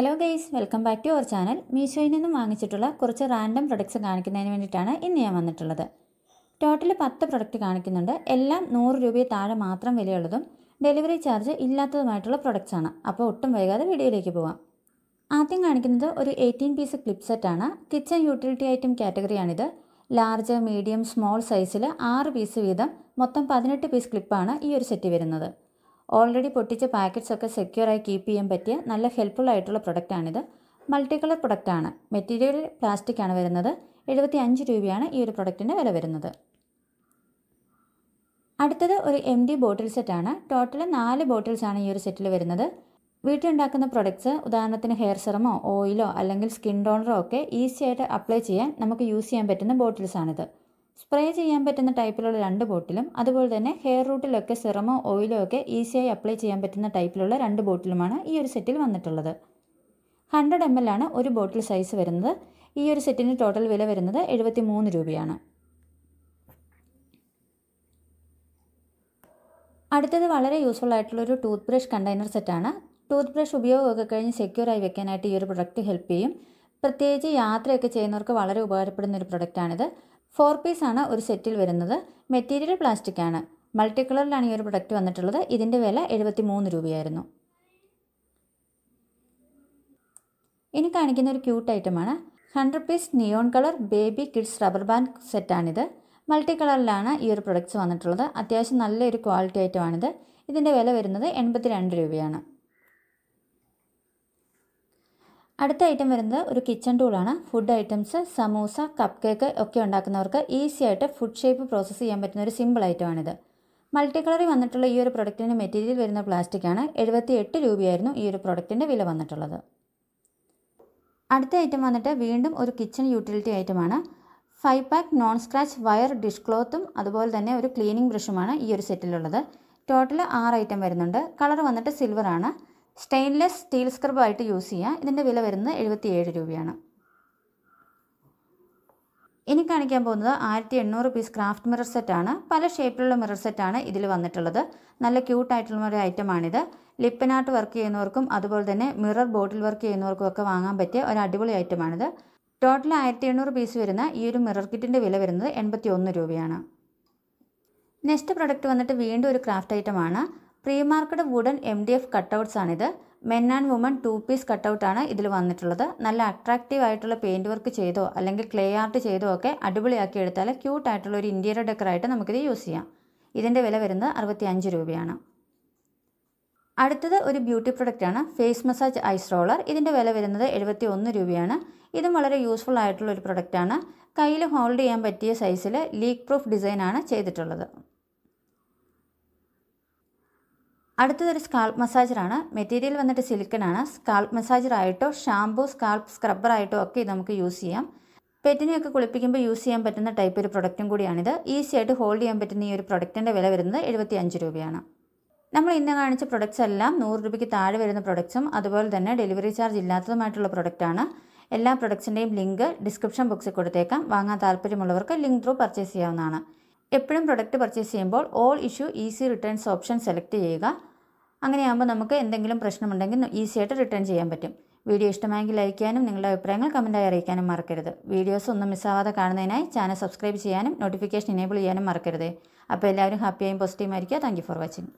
hello guys welcome back to our channel മീഷോയിൽ നിന്നും വാങ്ങിച്ചിട്ടുള്ള കുറച്ച് റാൻഡം പ്രൊഡക്റ്റ്സ് കാണിക്കുന്നതിന് വേണ്ടിയിട്ടാണ് ഇന്ന് ഞാൻ വന്നിട്ടുള്ളത് ടോട്ടൽ പത്ത് പ്രൊഡക്റ്റ് കാണിക്കുന്നുണ്ട് എല്ലാം നൂറ് രൂപയെ താഴെ മാത്രം വിലയുള്ളതും ഡെലിവറി ചാർജ് ഇല്ലാത്തതുമായിട്ടുള്ള ആണ് അപ്പോൾ ഒട്ടും വൈകാതെ വീഡിയോയിലേക്ക് പോവാം ആദ്യം കാണിക്കുന്നത് ഒരു എയ്റ്റീൻ പീസ് ക്ലിപ്പ് സെറ്റാണ് കിച്ചൺ യൂട്ടിലിറ്റി ഐറ്റം കാറ്റഗറിയാണിത് ലാർജ് മീഡിയം സ്മോൾ സൈസിൽ ആറ് പീസ് വീതം മൊത്തം പതിനെട്ട് പീസ് ക്ലിപ്പാണ് ഈ ഒരു സെറ്റ് വരുന്നത് ഓൾറെഡി പൊട്ടിച്ച പാക്കറ്റ്സ് ഒക്കെ സെക്യൂറായി കീപ്പ് ചെയ്യാൻ പറ്റിയ നല്ല ഹെൽപ്ഫുൾ ആയിട്ടുള്ള പ്രൊഡക്റ്റാണിത് മൾട്ടി കളർ പ്രൊഡക്റ്റാണ് മെറ്റീരിയൽ പ്ലാസ്റ്റിക് ആണ് വരുന്നത് എഴുപത്തി അഞ്ച് രൂപയാണ് ഈ ഒരു പ്രൊഡക്റ്റിൻ്റെ വില വരുന്നത് അടുത്തത് ഒരു എം ഡി ബോട്ടിൽ സെറ്റാണ് ടോട്ടൽ നാല് ബോട്ടിൽസാണ് ഈ ഒരു സെറ്റിൽ വരുന്നത് വീട്ടിലുണ്ടാക്കുന്ന പ്രൊഡക്ട്സ് ഉദാഹരണത്തിന് ഹെയർ സെറമോ ഓയിലോ അല്ലെങ്കിൽ സ്കിൻ ടോണറോ ഒക്കെ ഈസി ആയിട്ട് അപ്ലൈ ചെയ്യാൻ നമുക്ക് യൂസ് ചെയ്യാൻ പറ്റുന്ന ബോട്ടിൽസാണിത് സ്പ്രേ ചെയ്യാൻ പറ്റുന്ന ടൈപ്പിലുള്ള രണ്ട് ബോട്ടിലും അതുപോലെ തന്നെ ഹെയർ റൂട്ടിലൊക്കെ സിറമോ ഓയിലോ ഒക്കെ ഈസിയായി അപ്ലൈ ചെയ്യാൻ പറ്റുന്ന ടൈപ്പിലുള്ള രണ്ട് ബോട്ടിലുമാണ് ഈ ഒരു സെറ്റിൽ വന്നിട്ടുള്ളത് ഹൺഡ്രഡ് എം എൽ ആണ് ഒരു ബോട്ടിൽ സൈസ് വരുന്നത് ഈ ഒരു സെറ്റിന് ടോട്ടൽ വില വരുന്നത് എഴുപത്തി മൂന്ന് രൂപയാണ് അടുത്തത് വളരെ യൂസ്ഫുൾ ആയിട്ടുള്ളൊരു ടൂത്ത് ബ്രഷ് കണ്ടെയ്നർ സെറ്റാണ് ടൂത്ത് ബ്രഷ് ഉപയോഗമൊക്കെ കഴിഞ്ഞ് സെക്യൂറായി വെക്കാനായിട്ട് ഈ ഒരു പ്രൊഡക്റ്റ് ഹെൽപ്പ് ചെയ്യും പ്രത്യേകിച്ച് യാത്രയൊക്കെ ചെയ്യുന്നവർക്ക് വളരെ ഉപകാരപ്പെടുന്ന ഒരു പ്രൊഡക്റ്റാണിത് ഫോർ പീസാണ് ഒരു സെറ്റിൽ വരുന്നത് മെറ്റീരിയൽ പ്ലാസ്റ്റിക് ആണ് മൾട്ടി കളറിലാണ് ഈ ഒരു പ്രൊഡക്റ്റ് വന്നിട്ടുള്ളത് ഇതിൻ്റെ വില എഴുപത്തി മൂന്ന് രൂപയായിരുന്നു ഇനി കാണിക്കുന്ന ഒരു ക്യൂട്ട് ഐറ്റമാണ് hundred piece neon colour baby kids rubber band സെറ്റാണിത് മൾട്ടി കളറിലാണ് ഈ ഒരു പ്രൊഡക്റ്റ്സ് വന്നിട്ടുള്ളത് അത്യാവശ്യം നല്ലൊരു ക്വാളിറ്റി ഐറ്റമാണിത് ഇതിൻ്റെ വില വരുന്നത് എൺപത്തി രണ്ട് രൂപയാണ് അടുത്ത ഐറ്റം വരുന്നത് ഒരു കിച്ചൺ ടൂളാണ് food items samosa cupcake ഒക്കെ ഉണ്ടാക്കുന്നവർക്ക് ഈസി ആയിട്ട് ഫുഡ് ഷേപ്പ് പ്രോസസ്സ് ചെയ്യാൻ പറ്റുന്ന ഒരു സിമ്പിൾ ഐറ്റമാണിത് മൾട്ടി കളറിൽ വന്നിട്ടുള്ള ഈ ഒരു പ്രൊഡക്റ്റിൻ്റെ മെറ്റീരിയൽ വരുന്ന പ്ലാസ്റ്റിക് ആണ് എഴുപത്തി എട്ട് രൂപയായിരുന്നു ഈ ഒരു പ്രൊഡക്റ്റിൻ്റെ വില വന്നിട്ടുള്ളത് അടുത്ത ഐറ്റം വന്നിട്ട് വീണ്ടും ഒരു കിച്ചൺ യൂട്ടിലിറ്റി ഐറ്റമാണ് five pack non scratch wire dish ക്ലോത്തും അതുപോലെ തന്നെ ഒരു ക്ലീനിങ് ബ്രഷുമാണ് ഈ ഒരു സെറ്റിലുള്ളത് ടോട്ടൽ ആറ് ഐറ്റം വരുന്നുണ്ട് കളർ വന്നിട്ട് സിൽവർ ആണ് സ്റ്റെയിൻലെസ് സ്റ്റീൽ സ്ക്രബായിട്ട് യൂസ് ചെയ്യുക ഇതിൻ്റെ വില വരുന്നത് എഴുപത്തിയേഴ് രൂപയാണ് ഇനി കാണിക്കാൻ പോകുന്നത് ആയിരത്തി എണ്ണൂറ് പീസ് ക്രാഫ്റ്റ് മിറർ സെറ്റാണ് പല ഷേപ്പിലുള്ള മിറർ സെറ്റാണ് ഇതിൽ വന്നിട്ടുള്ളത് നല്ല ക്യൂട്ടായിട്ടുള്ള ഒരു ഐറ്റമാണിത് ലിപ്പനായിട്ട് വർക്ക് ചെയ്യുന്നവർക്കും അതുപോലെ തന്നെ മിറർ ബോട്ടിൽ വർക്ക് ചെയ്യുന്നവർക്കും ഒക്കെ വാങ്ങാൻ പറ്റിയ ഒരു അടിപൊളി ഐറ്റമാണിത് ടോട്ടൽ ആയിരത്തി എണ്ണൂറ് പീസ് വരുന്ന ഈ ഒരു മിറർ കിറ്റിൻ്റെ വില വരുന്നത് എൺപത്തി ഒന്ന് രൂപയാണ് നെക്സ്റ്റ് പ്രൊഡക്റ്റ് വന്നിട്ട് വീണ്ടും ഒരു ക്രാഫ്റ്റ് ഐറ്റമാണ് pre marked wooden M D F cutouts ആണിത് men and woman two piece കട്ടൗട്ടാണ് ഇതിൽ വന്നിട്ടുള്ളത് നല്ല അട്രാക്റ്റീവ് ആയിട്ടുള്ള പെയിൻറ് വർക്ക് ചെയ്തോ അല്ലെങ്കിൽ ക്ലേ ആർട്ട് ചെയ്തോ ഒക്കെ അടിപൊളിയാക്കി എടുത്താൽ ക്യൂട്ട് ആയിട്ടുള്ള ഒരു ഇൻറ്റീരിയർ ഡെക്കറായിട്ട് നമുക്കിത് യൂസ് ചെയ്യാം ഇതിൻ്റെ വില വരുന്നത് അറുപത്തിയഞ്ച് രൂപയാണ് അടുത്തത് ഒരു ബ്യൂട്ടി പ്രൊഡക്റ്റാണ് ഫേസ് മസാജ് ഐസ് റോളർ ഇതിൻ്റെ വില വരുന്നത് എഴുപത്തി ഒന്ന് രൂപയാണ് ഇതും വളരെ യൂസ്ഫുൾ ആയിട്ടുള്ള ഒരു പ്രൊഡക്റ്റാണ് കയ്യിൽ ഹോൾഡ് ചെയ്യാൻ പറ്റിയ സൈസിൽ ലീക്ക് പ്രൂഫ് ഡിസൈനാണ് ചെയ്തിട്ടുള്ളത് അടുത്തതൊരു സ്കാൾപ്പ് മസാജറാണ് മെറ്റീരിയൽ വന്നിട്ട് ആണ് സ്കാൾപ്പ് മസാജറായിട്ടോ ഷാംപൂ സ്കാൾപ്പ് സ്ക്രബ്ബറായിട്ടോ ഒക്കെ ഇത് നമുക്ക് യൂസ് ചെയ്യാം പെറ്റിനെയൊക്കെ കുളിപ്പിക്കുമ്പോൾ യൂസ് ചെയ്യാൻ പറ്റുന്ന ടൈപ്പ് ഒരു പ്രൊഡക്റ്റും കൂടിയാണിത് ഈസി ആയിട്ട് ഹോൾഡ് ചെയ്യാൻ പറ്റുന്ന ഈ ഒരു പ്രൊഡക്റ്റിൻ്റെ വില വരുന്നത് എഴുപത്തി അഞ്ച് രൂപയാണ് നമ്മൾ ഇന്ന് കാണിച്ച പ്രൊഡക്ട്സ് എല്ലാം നൂറ് രൂപയ്ക്ക് താഴെ വരുന്ന പ്രൊഡക്ട്സും അതുപോലെ തന്നെ ഡെലിവറി ചാർജ് ഇല്ലാത്തതുമായിട്ടുള്ള പ്രൊഡക്റ്റാണ് എല്ലാ പ്രൊഡക്ട്സിൻ്റെയും ലിങ്ക് ഡിസ്ക്രിപ്ഷൻ ബോക്സിൽ കൊടുത്തേക്കാം വാങ്ങാൻ താല്പര്യമുള്ളവർക്ക് ലിങ്ക് ത്രൂ പർച്ചേസ് ചെയ്യാവുന്നതാണ് എപ്പോഴും പ്രൊഡക്റ്റ് പർച്ചേസ് ചെയ്യുമ്പോൾ all issue easy returns option select ചെയ്യുക അങ്ങനെയാകുമ്പോൾ നമുക്ക് എന്തെങ്കിലും പ്രശ്നമുണ്ടെങ്കിൽ ഈസിയായിട്ട് റിട്ടേൺ ചെയ്യാൻ പറ്റും വീഡിയോ ഇഷ്ടമായെങ്കിൽ ലൈക്ക് ചെയ്യാനും നിങ്ങളുടെ അഭിപ്രായങ്ങൾ കമൻറ്റായി അറിയിക്കാനും മറക്കരുത് വീഡിയോസ് ഒന്നും മിസ്സാവാതെ കാണുന്നതിനായി ചാനൽ സബ്സ്ക്രൈബ് ചെയ്യാനും നോട്ടിഫിക്കേഷൻ എനേബിൾ ചെയ്യാനും മറക്കരുത് അപ്പോൾ എല്ലാവരും ഹാപ്പിയായും പോസിറ്റീവായിരിക്കുക താങ്ക് ഫോർ വാച്ചിങ്